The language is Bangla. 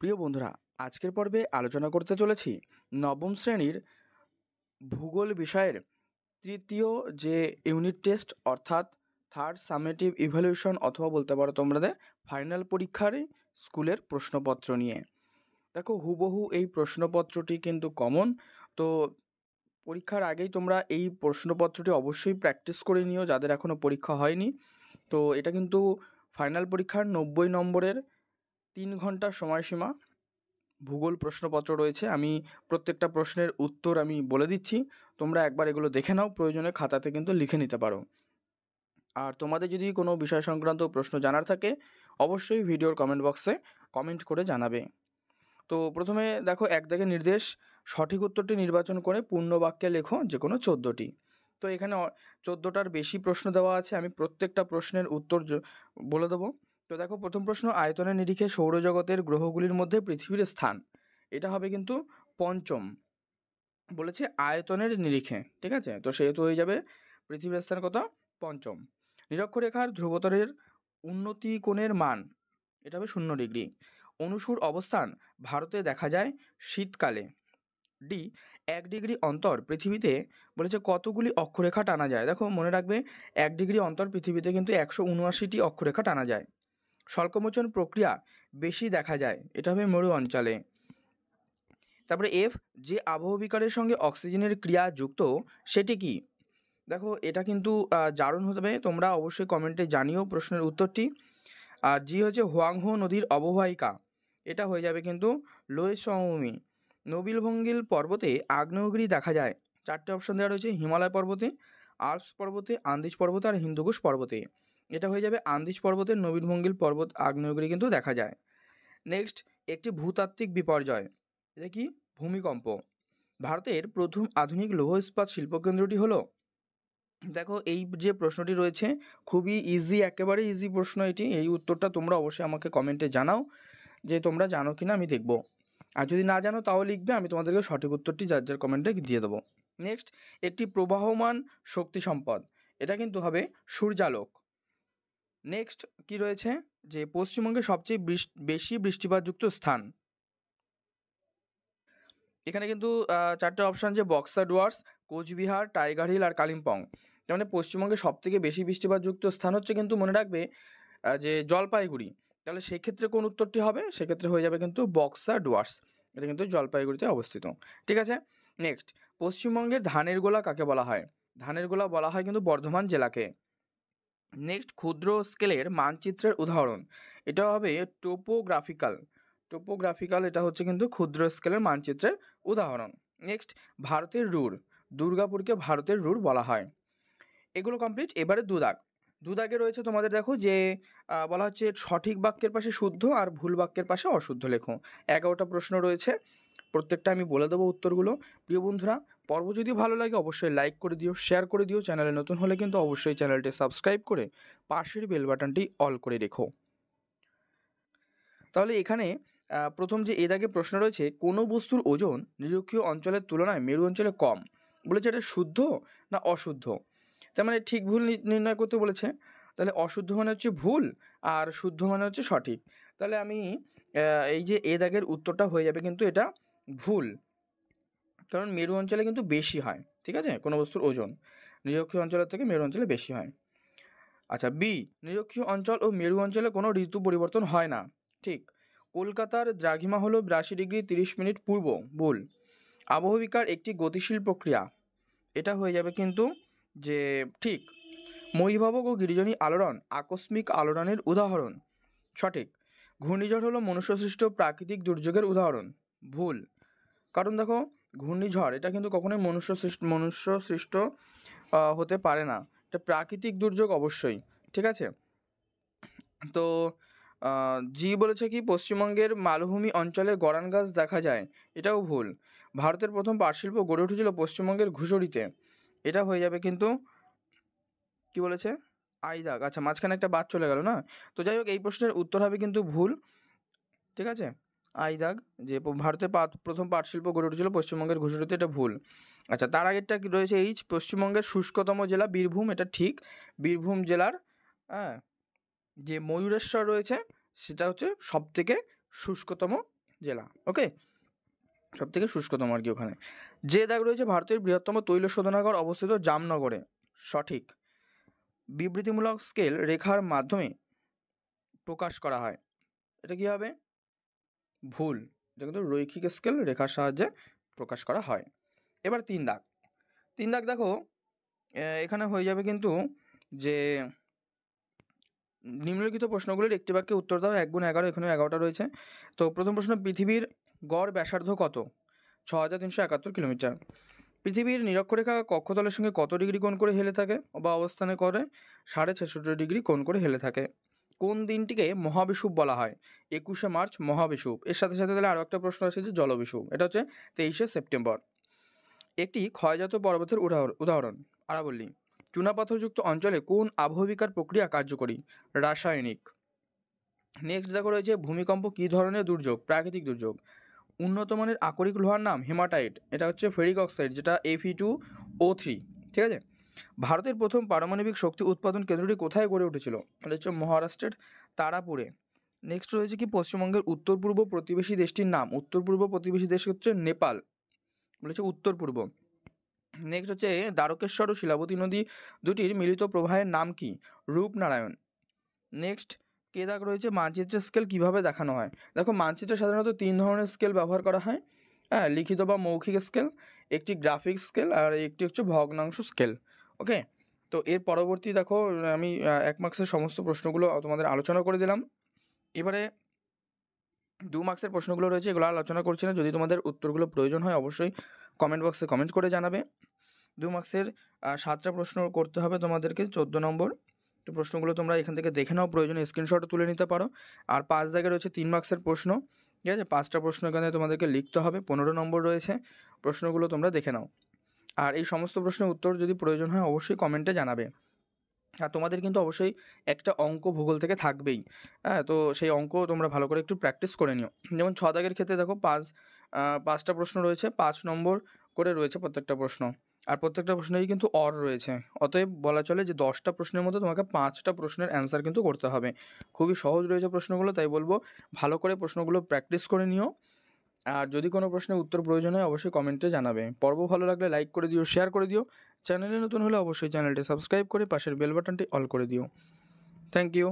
প্রিয় বন্ধুরা আজকের পর্বে আলোচনা করতে চলেছি নবম শ্রেণীর ভূগোল বিষয়ের তৃতীয় যে ইউনিট টেস্ট অর্থাৎ থার্ড সামেটিভ ইভ্যালুয়েশন অথবা বলতে পারো তোমাদের ফাইনাল পরীক্ষার স্কুলের প্রশ্নপত্র নিয়ে দেখো হুবহু এই প্রশ্নপত্রটি কিন্তু কমন তো পরীক্ষার আগেই তোমরা এই প্রশ্নপত্রটি অবশ্যই প্র্যাকটিস করে নিও যাদের এখনও পরীক্ষা হয়নি তো এটা কিন্তু ফাইনাল পরীক্ষার নব্বই নম্বরের তিন ঘন্টার সময়সীমা ভূগোল প্রশ্নপত্র রয়েছে আমি প্রত্যেকটা প্রশ্নের উত্তর আমি বলে দিচ্ছি তোমরা একবার এগুলো দেখে নাও প্রয়োজনে খাতাতে কিন্তু লিখে নিতে পারো আর তোমাদের যদি কোনো বিষয় সংক্রান্ত প্রশ্ন জানার থাকে অবশ্যই ভিডিওর কমেন্ট বক্সে কমেন্ট করে জানাবে তো প্রথমে দেখো এক দেখে নির্দেশ সঠিক উত্তরটি নির্বাচন করে পূর্ণ বাক্যে লেখো যে কোনো চোদ্দোটি তো এখানে চোদ্দোটার বেশি প্রশ্ন দেওয়া আছে আমি প্রত্যেকটা প্রশ্নের উত্তর বলে দেবো তো দেখো প্রথম প্রশ্ন আয়তনের নিরিখে সৌরজগতের গ্রহগুলির মধ্যে পৃথিবীর স্থান এটা হবে কিন্তু পঞ্চম বলেছে আয়তনের নিরিখে ঠিক আছে তো সেহেতু হয়ে যাবে পৃথিবীর স্থান কত পঞ্চম নিরক্ষরেখার ধ্রুবতরের উন্নতি কোণের মান এটা হবে শূন্য ডিগ্রি অনুসুর অবস্থান ভারতে দেখা যায় শীতকালে ডি এক ডিগ্রি অন্তর পৃথিবীতে বলেছে কতগুলি অক্ষরেখা টানা যায় দেখো মনে রাখবে এক ডিগ্রি অন্তর পৃথিবীতে কিন্তু একশো উনআশিটি অক্ষরেখা টানা যায় স্বল্পমোচন প্রক্রিয়া বেশি দেখা যায় এটা হবে মরু অঞ্চলে তারপরে এফ যে আবহ বিকারের সঙ্গে অক্সিজেনের ক্রিয়া যুক্ত সেটি কি দেখো এটা কিন্তু জারণ হবে তোমরা অবশ্যই কমেন্টে জানিও প্রশ্নের উত্তরটি আর জি হচ্ছে হোয়াংহো নদীর অববাহিকা এটা হয়ে যাবে কিন্তু লোয়ে সমভূমি নবিলভঙ্গিল পর্বতে আগ্নেয়গিরি দেখা যায় চারটে অপশন দেওয়া রয়েছে হিমালয় পর্বতে আল্পস পর্বতে আন্দিজ পর্বতে আর হিন্দুকুশ পর্বতে এটা হয়ে যাবে আন্দিজ পর্বতের নবীনমঙ্গিল পর্বত আগ্নেয়গিরি কিন্তু দেখা যায় নেক্সট একটি ভূতাত্ত্বিক বিপর্যয় এটা কি ভূমিকম্প ভারতের প্রথম আধুনিক লৌহ ইস্পাত শিল্পকেন্দ্রটি হলো দেখো এই যে প্রশ্নটি রয়েছে খুবই ইজি একেবারে ইজি প্রশ্ন এটি এই উত্তরটা তোমরা অবশ্যই আমাকে কমেন্টে জানাও যে তোমরা জানো কি না আমি দেখব আর যদি না জানো তাও লিখবে আমি তোমাদেরকে সঠিক উত্তরটি যার যার কমেন্টে দিয়ে দেবো নেক্সট একটি প্রবাহমান শক্তি সম্পদ এটা কিন্তু হবে সূর্যালোক নেক্সট কি রয়েছে যে পশ্চিমবঙ্গে সবচেয়ে বেশি বৃষ্টিপাতযুক্ত স্থান এখানে কিন্তু চারটে অপশান যে বক্সার ডুয়ার্স কোচবিহার টাইগার হিল আর কালিম্পং তার মানে পশ্চিমবঙ্গে সবথেকে বেশি বৃষ্টিপাতযুক্ত স্থান হচ্ছে কিন্তু মনে রাখবে যে জলপাইগুড়ি তাহলে সেক্ষেত্রে কোন উত্তরটি হবে সেক্ষেত্রে হয়ে যাবে কিন্তু বক্সার ডুয়ার্স এটা কিন্তু জলপাইগুড়িতে অবস্থিত ঠিক আছে নেক্সট পশ্চিমবঙ্গের ধানের গোলা কাকে বলা হয় ধানের গোলা বলা হয় কিন্তু বর্ধমান জেলাকে নেক্সট ক্ষুদ্র স্কেলের মানচিত্রের উদাহরণ এটা হবে টোপোগ্রাফিক্যাল টোপোগ্রাফিক্যাল এটা হচ্ছে কিন্তু ক্ষুদ্র স্কেলের মানচিত্রের উদাহরণ নেক্সট ভারতের রুর দুর্গাপুরকে ভারতের রুর বলা হয় এগুলো কমপ্লিট এবারে দুদাগ দুদাগে রয়েছে তোমাদের দেখো যে বলা হচ্ছে সঠিক বাক্যের পাশে শুদ্ধ আর ভুল বাক্যের পাশে অশুদ্ধ লেখো এগারোটা প্রশ্ন রয়েছে প্রত্যেকটা আমি বলে দেবো উত্তরগুলো প্রিয় বন্ধুরা পর্ব যদি ভালো লাগে অবশ্যই লাইক করে দিও শেয়ার করে দিও চ্যানেলে নতুন হলে কিন্তু অবশ্যই চ্যানেলটি সাবস্ক্রাইব করে পাশের বেল বাটনটি অল করে রেখো তাহলে এখানে প্রথম যে এ দাগে প্রশ্ন রয়েছে কোনো বস্তুর ওজন নিরক্ষীয় অঞ্চলের তুলনায় মেরু অঞ্চলে কম বলেছে এটা শুদ্ধ না অশুদ্ধ তার মানে ঠিক ভুল নির্ণয় করতে বলেছে তাহলে অশুদ্ধ মানে হচ্ছে ভুল আর শুদ্ধ মানে হচ্ছে সঠিক তাহলে আমি এই যে এ দাগের উত্তরটা হয়ে যাবে কিন্তু এটা ভুল কারণ মেরু অঞ্চলে কিন্তু বেশি হয় ঠিক আছে কোনো বস্তুর ওজন নিরক্ষীয় অঞ্চলের থেকে মেরু অঞ্চলে বেশি হয় আচ্ছা বি নিরক্ষীয় অঞ্চল ও মেরু অঞ্চলে কোনো ঋতু পরিবর্তন হয় না ঠিক কলকাতার দ্রাঘিমা হলো বিরাশি ডিগ্রি তিরিশ মিনিট পূর্ব ভুল আবহবিকার একটি গতিশীল প্রক্রিয়া এটা হয়ে যাবে কিন্তু যে ঠিক মহিভাবক ও গিরিজনী আলোড়ন আকস্মিক আলোড়নের উদাহরণ সঠিক ঘূর্ণিঝড় হলো মনুষ্যসৃষ্ট প্রাকৃতিক দুর্যোগের উদাহরণ ভুল কারণ দেখো ঘূর্ণিঝড় এটা কিন্তু কখনোই মনুষ্য সৃষ্ট মনুষ্য সৃষ্ট হতে পারে না এটা প্রাকৃতিক দুর্যোগ অবশ্যই ঠিক আছে তো জি বলেছে কি পশ্চিমবঙ্গের মালভূমি অঞ্চলে গরান গাছ দেখা যায় এটাও ভুল ভারতের প্রথম পাটশিল্প গড়ে উঠেছিল পশ্চিমবঙ্গের ঘুষড়িতে এটা হয়ে যাবে কিন্তু কি বলেছে আইদাগ আচ্ছা মাঝখানে একটা বাদ চলে গেল না তো যাই হোক এই প্রশ্নের উত্তর হবে কিন্তু ভুল ঠিক আছে আই দাগ যে ভারতে প্রথম পাট শিল্প গড়ে উঠেছিল পশ্চিমবঙ্গের ঘুষুরিতে এটা ভুল আচ্ছা তার আগেরটা রয়েছে এইচ পশ্চিমবঙ্গের শুষ্কতম জেলা বীরভূম এটা ঠিক বীরভূম জেলার হ্যাঁ যে ময়ূরেশ্বর রয়েছে সেটা হচ্ছে সবথেকে শুষ্কতম জেলা ওকে সব থেকে শুষ্কতম আর কি ওখানে যে দাগ রয়েছে ভারতের বৃহত্তম তৈল শোধনাগর অবস্থিত জামনগরে সঠিক বিবৃতিমূলক স্কেল রেখার মাধ্যমে প্রকাশ করা হয় এটা কী হবে ভুল এটা কিন্তু রৈখিক স্কেল রেখার সাহায্যে প্রকাশ করা হয় এবার তিন দাগ তিন দাগ দেখো এখানে হয়ে যাবে কিন্তু যে নিম্নলিখিত প্রশ্নগুলির একটি বাক্যে উত্তর দাও এক গুণ এগারো এখানেও এগারোটা রয়েছে তো প্রথম প্রশ্ন পৃথিবীর গড় ব্যাসার্ধ কত ছ হাজার তিনশো একাত্তর কিলোমিটার পৃথিবীর নিরক্ষরেখা কক্ষতলের সঙ্গে কত ডিগ্রি কোণ করে হেলে থাকে বা অবস্থানে করে সাড়ে ছেষট্টি ডিগ্রি কোণ করে হেলে থাকে কোন দিনটিকে মহাবিষুব বলা হয় একুশে মার্চ মহাবিষুব এর সাথে সাথে তাহলে আরও একটা প্রশ্ন আসে যে জলবিষুব এটা হচ্ছে তেইশে সেপ্টেম্বর একটি ক্ষয়জাত পর্বতের উদাহরণ আরাবল্লী চুনাপাথরযুক্ত অঞ্চলে কোন আবহবিকার প্রক্রিয়া কার্যকরী রাসায়নিক নেক্সট দেখো রয়েছে ভূমিকম্প কী ধরনের দুর্যোগ প্রাকৃতিক দুর্যোগ উন্নত মানের আকরিক লোহার নাম হেমাটাইট এটা হচ্ছে ফেরিক অক্সাইড যেটা এফি টু ও থ্রি ঠিক আছে ভারতের প্রথম পারমাণবিক শক্তি উৎপাদন কেন্দ্রটি কোথায় গড়ে উঠেছিল এটা হচ্ছে মহারাষ্ট্রের তারাপুরে নেক্সট রয়েছে কি পশ্চিমবঙ্গের উত্তর পূর্ব প্রতিবেশী দেশটির নাম উত্তর পূর্ব প্রতিবেশী দেশ হচ্ছে নেপাল বলেছে উত্তর পূর্ব নেক্সট হচ্ছে দ্বারকেশ্বর ও শিলাবতী নদী দুটির মিলিত প্রবাহের নাম কি রূপনারায়ণ নেক্সট কে দাগ রয়েছে মানচিত্রের স্কেল কিভাবে দেখানো হয় দেখো মানচিত্রে সাধারণত তিন ধরনের স্কেল ব্যবহার করা হয় হ্যাঁ লিখিত বা মৌখিক স্কেল একটি গ্রাফিক স্কেল আর একটি হচ্ছে ভগ্নাংশ স্কেল ওকে তো এর পরবর্তী দেখো আমি এক মার্ক্সের সমস্ত প্রশ্নগুলো তোমাদের আলোচনা করে দিলাম এবারে দু মার্ক্সের প্রশ্নগুলো রয়েছে এগুলো আলোচনা করছি না যদি তোমাদের উত্তরগুলো প্রয়োজন হয় অবশ্যই কমেন্ট বক্সে কমেন্ট করে জানাবে দু মার্ক্সের সাতটা প্রশ্ন করতে হবে তোমাদেরকে চোদ্দ নম্বর তো প্রশ্নগুলো তোমরা এখান থেকে দেখে নাও প্রয়োজনে স্ক্রিনশটও তুলে নিতে পারো আর পাঁচ দাগে রয়েছে তিন মার্ক্সের প্রশ্ন ঠিক আছে পাঁচটা প্রশ্ন এখানে তোমাদেরকে লিখতে হবে পনেরো নম্বর রয়েছে প্রশ্নগুলো তোমরা দেখে নাও আর এই সমস্ত প্রশ্নের উত্তর যদি প্রয়োজন হয় অবশ্যই কমেন্টে জানাবে আর তোমাদের কিন্তু অবশ্যই একটা অঙ্ক ভূগোল থেকে থাকবেই হ্যাঁ তো সেই অঙ্ক তোমরা ভালো করে একটু প্র্যাকটিস করে নিও যেমন ছ দাগের ক্ষেত্রে দেখো পাঁচ পাঁচটা প্রশ্ন রয়েছে পাঁচ নম্বর করে রয়েছে প্রত্যেকটা প্রশ্ন আর প্রত্যেকটা প্রশ্নেই কিন্তু অর রয়েছে অতএব বলা চলে যে দশটা প্রশ্নের মধ্যে তোমাকে পাঁচটা প্রশ্নের অ্যান্সার কিন্তু করতে হবে খুবই সহজ রয়েছে প্রশ্নগুলো তাই বলবো ভালো করে প্রশ্নগুলো প্র্যাকটিস করে নিও আর যদি কোনো প্রশ্নের উত্তর প্রয়োজন হয় অবশ্যই কমেন্টে জানাবে পর্ব ভালো লাগলে লাইক করে দিও শেয়ার করে দিও চ্যানেলে নতুন হলে অবশ্যই চ্যানেলটি সাবস্ক্রাইব করে পাশের বেল বাটনটি অল করে দিও থ্যাংক ইউ